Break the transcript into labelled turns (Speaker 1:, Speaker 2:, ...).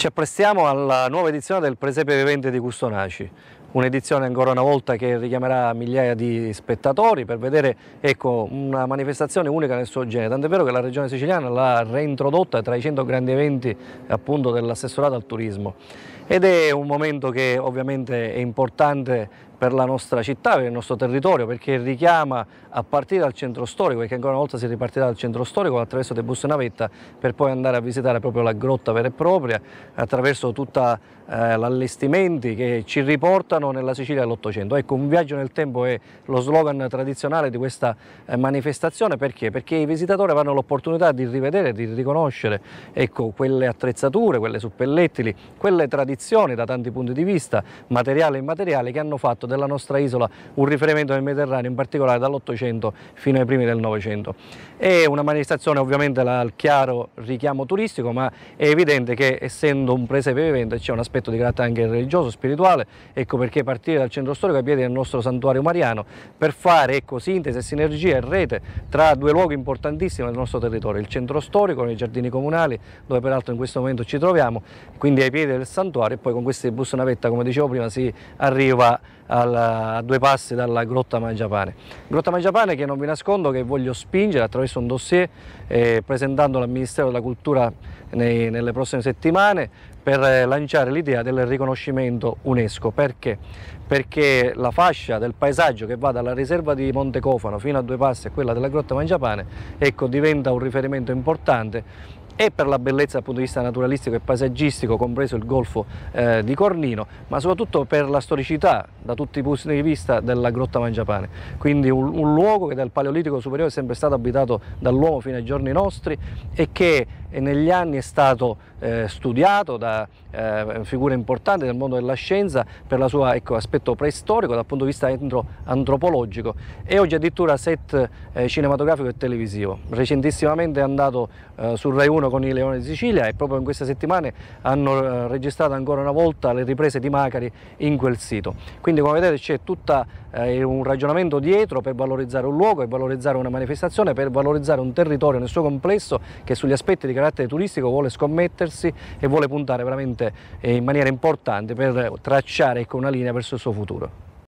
Speaker 1: Ci apprestiamo alla nuova edizione del Presepe Vivente di Custonaci, un'edizione ancora una volta che richiamerà migliaia di spettatori per vedere ecco, una manifestazione unica nel suo genere, tant'è vero che la Regione Siciliana l'ha reintrodotta tra i 100 grandi eventi dell'assessorato al turismo ed è un momento che ovviamente è importante per la nostra città, per il nostro territorio, perché richiama a partire dal centro storico, perché ancora una volta si ripartirà dal centro storico attraverso De Busto e Navetta per poi andare a visitare proprio la grotta vera e propria, attraverso tutti eh, allestimenti che ci riportano nella Sicilia dell'Ottocento. Ecco, un viaggio nel tempo è lo slogan tradizionale di questa eh, manifestazione, perché? Perché i visitatori avranno l'opportunità di rivedere, di riconoscere ecco, quelle attrezzature, quelle suppellettili, quelle tradizioni da tanti punti di vista, materiale e immateriale, che hanno fatto della nostra isola un riferimento nel Mediterraneo, in particolare dall'Ottocento fino ai primi del Novecento. È una manifestazione ovviamente al chiaro richiamo turistico, ma è evidente che essendo un presepe vivente c'è un aspetto di carattere anche religioso, spirituale, ecco perché partire dal centro storico a piedi del nostro santuario mariano per fare ecco, sintesi, sinergia e rete tra due luoghi importantissimi del nostro territorio, il centro storico, nei giardini comunali, dove peraltro in questo momento ci troviamo, quindi ai piedi del santuario e poi con questi bus navetta, come dicevo prima, si arriva a alla, a due passi dalla Grotta Mangiapane. Grotta Mangiapane che non vi nascondo che voglio spingere attraverso un dossier eh, presentandolo al Ministero della Cultura nei, nelle prossime settimane per eh, lanciare l'idea del riconoscimento UNESCO. Perché? Perché la fascia del paesaggio che va dalla riserva di Monte Cofano fino a due passi e quella della Grotta Mangiapane ecco, diventa un riferimento importante e per la bellezza dal punto di vista naturalistico e paesaggistico, compreso il golfo eh, di Cornino, ma soprattutto per la storicità da tutti i punti di vista della grotta Mangiapane. Quindi un, un luogo che dal Paleolitico superiore è sempre stato abitato dall'uomo fino ai giorni nostri e che e negli anni è stato eh, studiato da eh, figure importanti del mondo della scienza per il suo ecco, aspetto preistorico dal punto di vista antropologico e oggi addirittura set eh, cinematografico e televisivo. Recentissimamente è andato eh, sul Rai 1 con i Leoni di Sicilia e proprio in queste settimane hanno eh, registrato ancora una volta le riprese di Macari in quel sito. Quindi come vedete c'è tutto eh, un ragionamento dietro per valorizzare un luogo, per valorizzare una manifestazione, per valorizzare un territorio nel suo complesso che sugli aspetti di carattere turistico vuole scommettersi e vuole puntare veramente eh, in maniera importante per tracciare ecco, una linea verso il suo futuro.